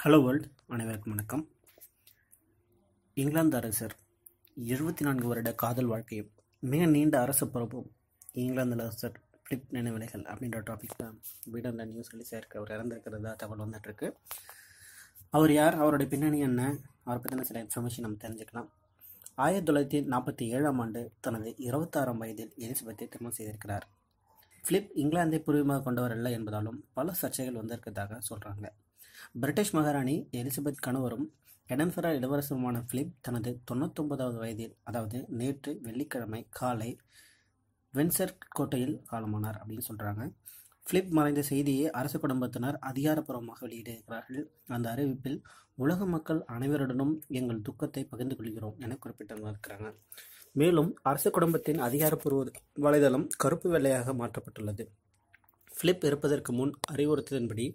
hello world அனைவருக்கும் வணக்கம் இங்கிலாந்து அரசர் எழுபத்தி நான்கு வருட காதல் வாழ்க்கையும் மிக நீண்ட அரச பொறுப்பும் இங்கிலாந்து அரசர் பிளிப் நினைவலைகள் அப்படின்ற டாபிக் தான் வீடியோவில் நியூஸ் ரிலீஸ் ஆகிருக்கு அவர் இறந்துருக்கிறதா தகவல் வந்துட்டுருக்கு அவர் யார் அவருடைய பின்னணி என்ன அவரை பற்றின சில இன்ஃபர்மேஷன் நம்ம தெரிஞ்சுக்கலாம் ஆயிரத்தி தொள்ளாயிரத்தி நாற்பத்தி ஏழாம் ஆண்டு தனது இருபத்தாறாம் வயதில் எலிசபெத்தை திருமணம் செய்திருக்கிறார் பிலிப் இங்கிலாந்தை பூர்வீகமாக கொண்டவர் அல்ல என்பதாலும் பல சர்ச்சைகள் வந்திருக்கிறதாக சொல்கிறாங்க பிரிட்டிஷ் மகாராணி எலிசபெத் கணவரும் எடன்பரா இளவரசருமான பிலிப் தனது தொண்ணூத்தொன்பதாவது வயதில் அதாவது நேற்று வெள்ளிக்கிழமை காலை வென்சர் கோட்டையில் காலமானார் அப்படின்னு சொல்கிறாங்க பிலிப் மறைந்த செய்தியை அரச குடும்பத்தினர் அதிகாரப்பூர்வமாக வெளியிட்டிருக்கிறார்கள் அந்த அறிவிப்பில் உலக மக்கள் அனைவருடனும் எங்கள் துக்கத்தை பகிர்ந்து கொள்கிறோம் என குறிப்பிட்டிருக்கிறாங்க மேலும் அரச குடும்பத்தின் அதிகாரப்பூர்வ வலைதளம் கருப்பு வெள்ளையாக மாற்றப்பட்டுள்ளது பிலிப் இறப்பதற்கு முன் அறிவுறுத்தலின்படி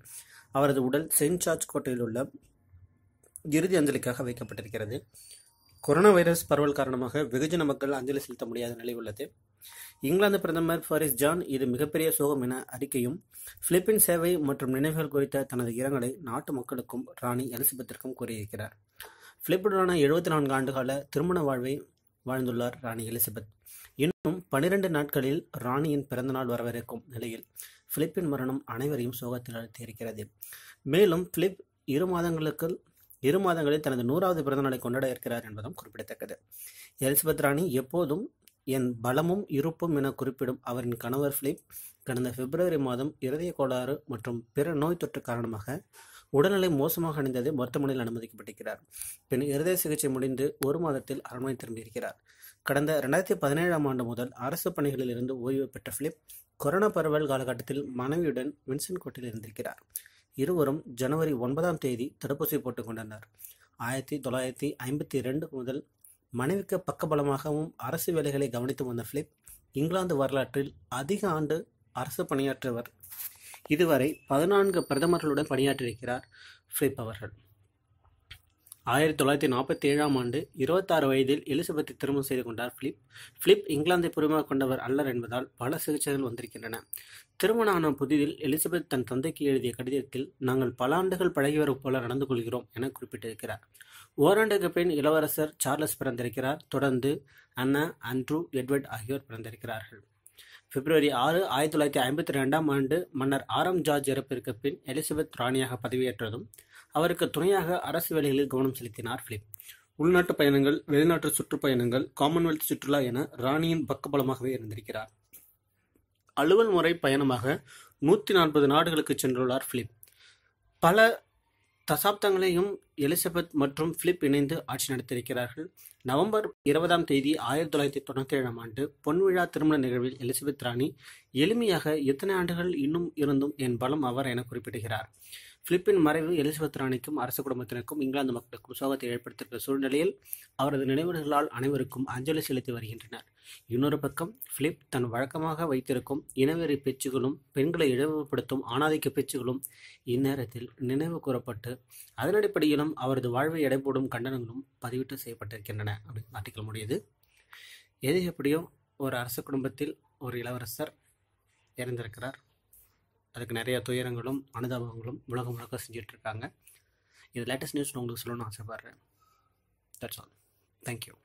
அவரது உடல் செயின்ட் ஜார்ஜ் கோட்டையில் உள்ள இறுதி அஞ்சலிக்காக வைக்கப்பட்டிருக்கிறது கொரோனா வைரஸ் பரவல் காரணமாக வெகுஜன மக்கள் அஞ்சலி செலுத்த முடியாத நிலை உள்ளது இங்கிலாந்து பிரதமர் ஃபாரிஸ் ஜான் இது மிகப்பெரிய சோகம் என அறிக்கையும் பிலிப்பின் சேவை மற்றும் நினைவுகள் குறித்த தனது இரங்கலை நாட்டு மக்களுக்கும் ராணி எலிசபெத்திற்கும் கூறியிருக்கிறார் பிலிப்புடனான எழுபத்தி நான்கு ஆண்டுகால திருமண வாழ்வை வாழ்ந்துள்ளார் ராணி எலிசபெத் இன்னும் பனிரெண்டு நாட்களில் ராணியின் பிறந்தநாள் வரவிருக்கும் நிலையில் பிலிப்பின் மரணம் அனைவரையும் சோகத்தில் அழுத்தியிருக்கிறது மேலும் பிலிப் இரு மாதங்களுக்கு இரு மாதங்களில் தனது நூறாவது பிறந்தநாளை கொண்டாட இருக்கிறார் என்பதும் குறிப்பிடத்தக்கது எலிசபெத் ராணி எப்போதும் என் பலமும் இருப்பும் என குறிப்பிடும் அவரின் கணவர் பிலிப் கடந்த பிப்ரவரி மாதம் இருதய கோளாறு மற்றும் பிற நோய் தொற்று காரணமாக உடல்நிலை மோசமாக அடைந்தது மருத்துவமனையில் அனுமதிக்கப்பட்டிருக்கிறார் பின் இருதய சிகிச்சை முடிந்து ஒரு மாதத்தில் அரண்மனை திரும்பியிருக்கிறார் கடந்த ரெண்டாயிரத்தி பதினேழாம் ஆண்டு முதல் அரசு பணிகளில் இருந்து ஓய்வு பெற்ற பிலிப் கொரோனா பரவல் காலகட்டத்தில் மனைவியுடன் வின்சன் கோட்டில் இருந்திருக்கிறார் இருவரும் ஜனவரி ஒன்பதாம் தேதி தடுப்பூசி போட்டுக் கொண்டனர் ஆயிரத்தி தொள்ளாயிரத்தி ஐம்பத்தி ரெண்டு முதல் மனைவிக்கு பக்கபலமாகவும் அரசு வேலைகளை கவனித்து வந்த பிலிப் இங்கிலாந்து வரலாற்றில் அதிக ஆண்டு அரசு பணியாற்றியவர் இதுவரை பதினான்கு பிரதமர்களுடன் பணியாற்றியிருக்கிறார் ஃபிலிப் அவர்கள் ஆயிரத்தி தொள்ளாயிரத்தி நாற்பத்தி ஏழாம் ஆண்டு இருபத்தாறு வயதில் எலிசபெத்தை திருமணம் செய்து கொண்டார் பிலிப் பிலிப் இங்கிலாந்தை பூர்வமாக கொண்டவர் அல்லர் என்பதால் பல சிகிச்சைகள் வந்திருக்கின்றன திருமணம் ஆன புதிதில் எலிசபெத் தன் தந்தைக்கு எழுதிய கடிதத்தில் நாங்கள் பல ஆண்டுகள் பழகி வரும் போல நடந்து கொள்கிறோம் என குறிப்பிட்டிருக்கிறார் ஓராண்டுக்கு பின் இளவரசர் சார்லஸ் பிறந்திருக்கிறார் தொடர்ந்து அன்னா அண்ட்ரூ எட்வர்ட் ஆகியோர் பிறந்திருக்கிறார்கள் பிப்ரவரி ஆறு ஆயிரத்தி தொள்ளாயிரத்தி ஐம்பத்தி ரெண்டாம் ஆண்டு மன்னர் ஆரம் ஜார்ஜ் இறப்பிற்கு பின் எலிசபெத் ராணியாக பதவியேற்றதும் அவருக்கு துணையாக அரசு வேலைகளில் கவனம் செலுத்தினார் பிலிப் உள்நாட்டு பயணங்கள் வெளிநாட்டு சுற்றுப்பயணங்கள் காமன்வெல்த் சுற்றுலா என ராணியின் பக்கபலமாகவே இருந்திருக்கிறார் அலுவல் முறை பயணமாக நூற்றி நாற்பது நாடுகளுக்கு சென்றுள்ளார் பிலிப் பல தசாப்தங்களையும் எலிசபெத் மற்றும் பிலிப் இணைந்து ஆட்சி நடத்தியிருக்கிறார்கள் நவம்பர் இருபதாம் தேதி ஆயிரத்தி தொள்ளாயிரத்தி தொண்ணூற்றி ஏழாம் ஆண்டு பொன்விழா திருமண நிகழ்வில் எலிசபெத் ராணி எளிமையாக எத்தனை ஆண்டுகள் இன்னும் இருந்தும் என் பலம் அவர் என குறிப்பிடுகிறார் பிலிப்பின் மறைவு எலிசபெத் ராணிக்கும் அரச குடும்பத்தினருக்கும் இங்கிலாந்து மக்களுக்கும் சோகத்தை ஏற்படுத்தியிருக்கிற சூழ்நிலையில் அவரது நினைவுகளால் அனைவருக்கும் அஞ்சலி செலுத்தி வருகின்றனர் இன்னொரு பக்கம் பிலிப் தன் வழக்கமாக வைத்திருக்கும் இனவெறி பேச்சுகளும் பெண்களை இழிவுபடுத்தும் ஆணாதிக்க பேச்சுகளும் இந்நேரத்தில் நினைவு கூறப்பட்டு அதன் அடிப்படையிலும் அவரது வாழ்வை எடைபோடும் கண்டனங்களும் பதிவிட்டு செய்யப்பட்டிருக்கின்றன அப்படின்னு ஆர்டிக்கல் முடியுது எது எப்படியோ ஒரு அரச குடும்பத்தில் ஒரு இளவரசர் இறந்திருக்கிறார் அதுக்கு நிறைய துயரங்களும் அனுதாபங்களும் உலகம் முழுக்க இருக்காங்க இது லேட்டஸ்ட் நியூஸ் நான் உங்களுக்கு சொல்லணும்னு ஆசைப்பட்றேன் தட்ஸ் ஆல் தேங்க்யூ